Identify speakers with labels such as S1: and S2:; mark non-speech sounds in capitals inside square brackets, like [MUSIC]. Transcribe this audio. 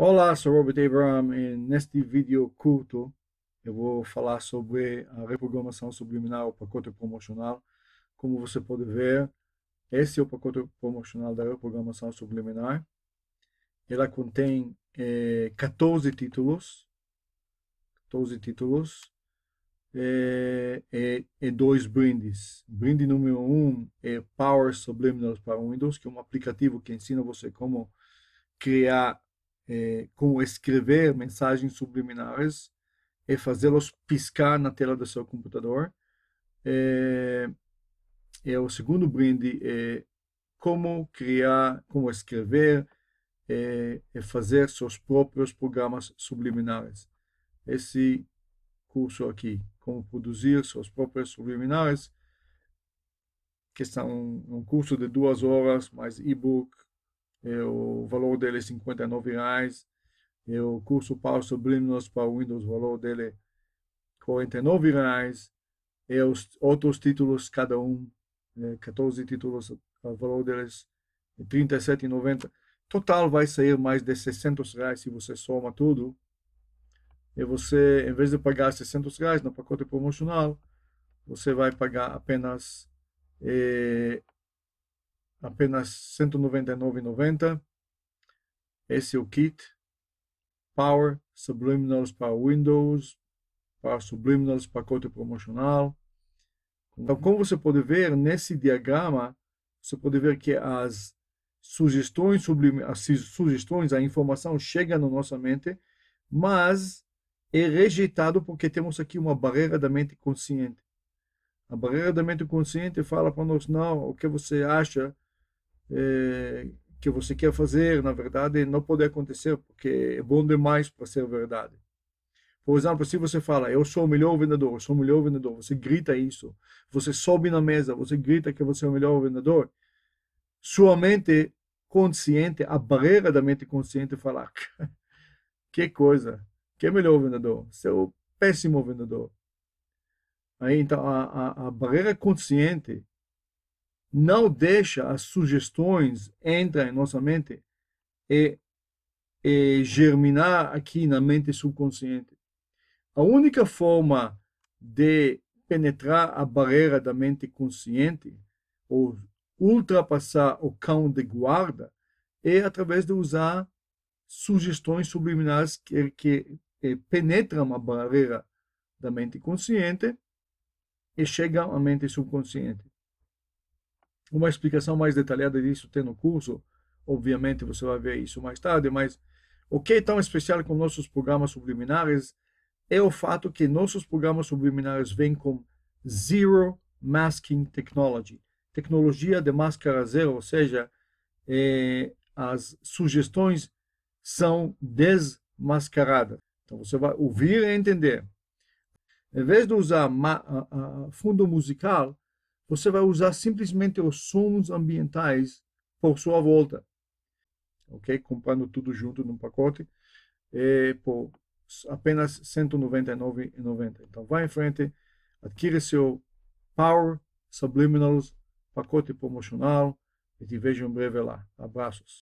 S1: Olá, sou Robert Abraham e neste vídeo curto eu vou falar sobre a reprogramação subliminar, o pacote promocional. Como você pode ver, esse é o pacote promocional da reprogramação subliminar. Ela contém 14 eh, títulos, 14 títulos e, eh, e, eh, e dois brindes. Brinde número 1 um é Power Subliminal para Windows, que é um aplicativo que ensina você como criar é, como escrever mensagens subliminares e fazê-los piscar na tela do seu computador. É, é o segundo brinde é como criar, como escrever e é, é fazer seus próprios programas subliminares. Esse curso aqui, como produzir seus próprios subliminares, que são um curso de duas horas, mais e-book, o valor dele é 59 reais. E o curso Power Subliminals para Windows, o valor dele é 49 reais. E os outros títulos, cada um, 14 né, títulos, o valor deles é 37,90. Total vai sair mais de 600 reais se você soma tudo. E você, em vez de pagar 600 reais no pacote promocional, você vai pagar apenas eh, apenas 199,90. Esse é o kit Power Subliminals para Windows, para Subliminals pacote promocional. Então, como você pode ver nesse diagrama, você pode ver que as sugestões, as sugestões, a informação chega na nossa mente, mas é rejeitado porque temos aqui uma barreira da mente consciente. A barreira da mente consciente fala para nós, não, o que você acha é, que você quer fazer, na verdade, não pode acontecer, porque é bom demais para ser verdade. Por exemplo, se você fala, eu sou o melhor vendedor, eu sou o melhor vendedor, você grita isso, você sobe na mesa, você grita que você é o melhor vendedor, sua mente consciente, a barreira da mente consciente falar, [LAUGHS] que coisa, que é melhor vendedor, seu péssimo vendedor. Aí, então, a, a, a barreira consciente não deixa as sugestões entrar em nossa mente e, e germinar aqui na mente subconsciente. A única forma de penetrar a barreira da mente consciente ou ultrapassar o cão de guarda é através de usar sugestões subliminares que, que eh, penetram a barreira da mente consciente e chegam à mente subconsciente. Uma explicação mais detalhada disso tem no curso, obviamente você vai ver isso mais tarde, mas o que é tão especial com nossos programas subliminares é o fato que nossos programas subliminares vêm com Zero Masking Technology, tecnologia de máscara zero, ou seja, é, as sugestões são desmascaradas. Então você vai ouvir e entender. Em vez de usar ma, a, a fundo musical, você vai usar simplesmente os sons ambientais por sua volta, ok? Comprando tudo junto num pacote é, por apenas 199,90. Então, vá em frente, adquire seu Power Subliminals, pacote promocional e te vejo em breve lá. Abraços.